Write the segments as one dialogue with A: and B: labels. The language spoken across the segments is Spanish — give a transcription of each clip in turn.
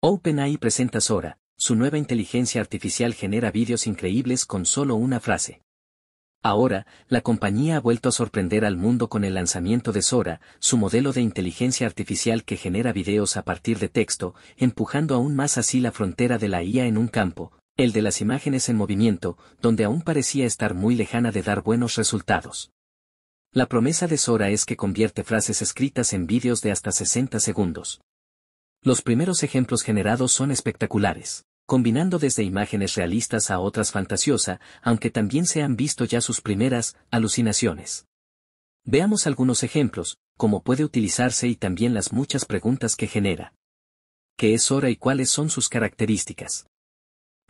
A: OpenAI presenta Sora, su nueva inteligencia artificial genera vídeos increíbles con solo una frase. Ahora, la compañía ha vuelto a sorprender al mundo con el lanzamiento de Sora, su modelo de inteligencia artificial que genera videos a partir de texto, empujando aún más así la frontera de la IA en un campo, el de las imágenes en movimiento, donde aún parecía estar muy lejana de dar buenos resultados. La promesa de Sora es que convierte frases escritas en vídeos de hasta 60 segundos. Los primeros ejemplos generados son espectaculares, combinando desde imágenes realistas a otras fantasiosa, aunque también se han visto ya sus primeras alucinaciones. Veamos algunos ejemplos, cómo puede utilizarse y también las muchas preguntas que genera. ¿Qué es Sora y cuáles son sus características?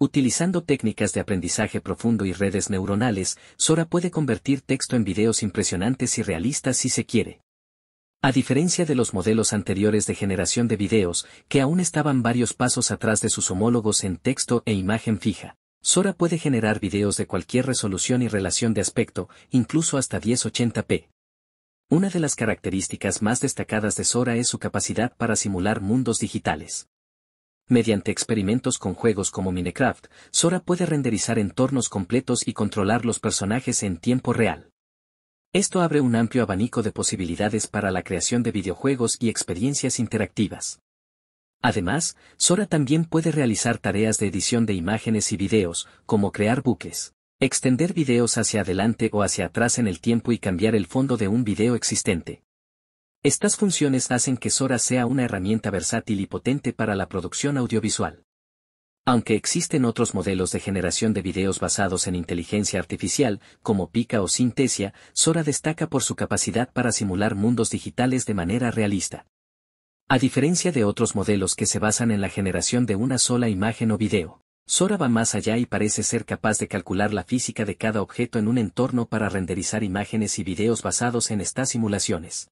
A: Utilizando técnicas de aprendizaje profundo y redes neuronales, Sora puede convertir texto en videos impresionantes y realistas si se quiere. A diferencia de los modelos anteriores de generación de videos, que aún estaban varios pasos atrás de sus homólogos en texto e imagen fija, Sora puede generar videos de cualquier resolución y relación de aspecto, incluso hasta 1080p. Una de las características más destacadas de Sora es su capacidad para simular mundos digitales. Mediante experimentos con juegos como Minecraft, Sora puede renderizar entornos completos y controlar los personajes en tiempo real. Esto abre un amplio abanico de posibilidades para la creación de videojuegos y experiencias interactivas. Además, Sora también puede realizar tareas de edición de imágenes y videos, como crear buques, extender videos hacia adelante o hacia atrás en el tiempo y cambiar el fondo de un video existente. Estas funciones hacen que Sora sea una herramienta versátil y potente para la producción audiovisual. Aunque existen otros modelos de generación de videos basados en inteligencia artificial, como Pika o Synthesia, Sora destaca por su capacidad para simular mundos digitales de manera realista. A diferencia de otros modelos que se basan en la generación de una sola imagen o video, Sora va más allá y parece ser capaz de calcular la física de cada objeto en un entorno para renderizar imágenes y videos basados en estas simulaciones.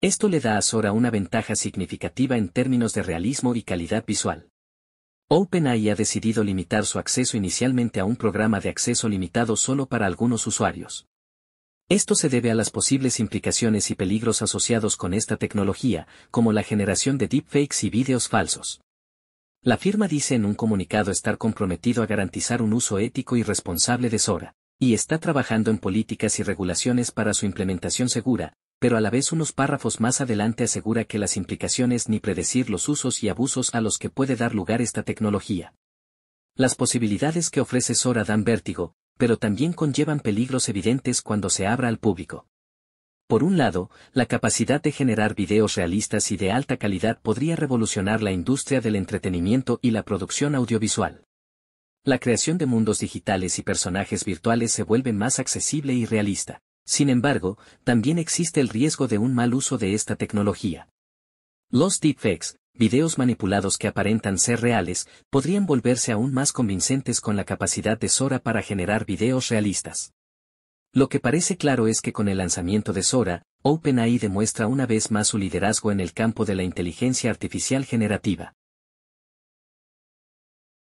A: Esto le da a Sora una ventaja significativa en términos de realismo y calidad visual. OpenAI ha decidido limitar su acceso inicialmente a un programa de acceso limitado solo para algunos usuarios. Esto se debe a las posibles implicaciones y peligros asociados con esta tecnología, como la generación de deepfakes y vídeos falsos. La firma dice en un comunicado estar comprometido a garantizar un uso ético y responsable de Sora, y está trabajando en políticas y regulaciones para su implementación segura, pero a la vez unos párrafos más adelante asegura que las implicaciones ni predecir los usos y abusos a los que puede dar lugar esta tecnología. Las posibilidades que ofrece Sora dan vértigo, pero también conllevan peligros evidentes cuando se abra al público. Por un lado, la capacidad de generar videos realistas y de alta calidad podría revolucionar la industria del entretenimiento y la producción audiovisual. La creación de mundos digitales y personajes virtuales se vuelve más accesible y realista. Sin embargo, también existe el riesgo de un mal uso de esta tecnología. Los deepfakes, videos manipulados que aparentan ser reales, podrían volverse aún más convincentes con la capacidad de Sora para generar videos realistas. Lo que parece claro es que con el lanzamiento de Sora, OpenAI demuestra una vez más su liderazgo en el campo de la inteligencia artificial generativa.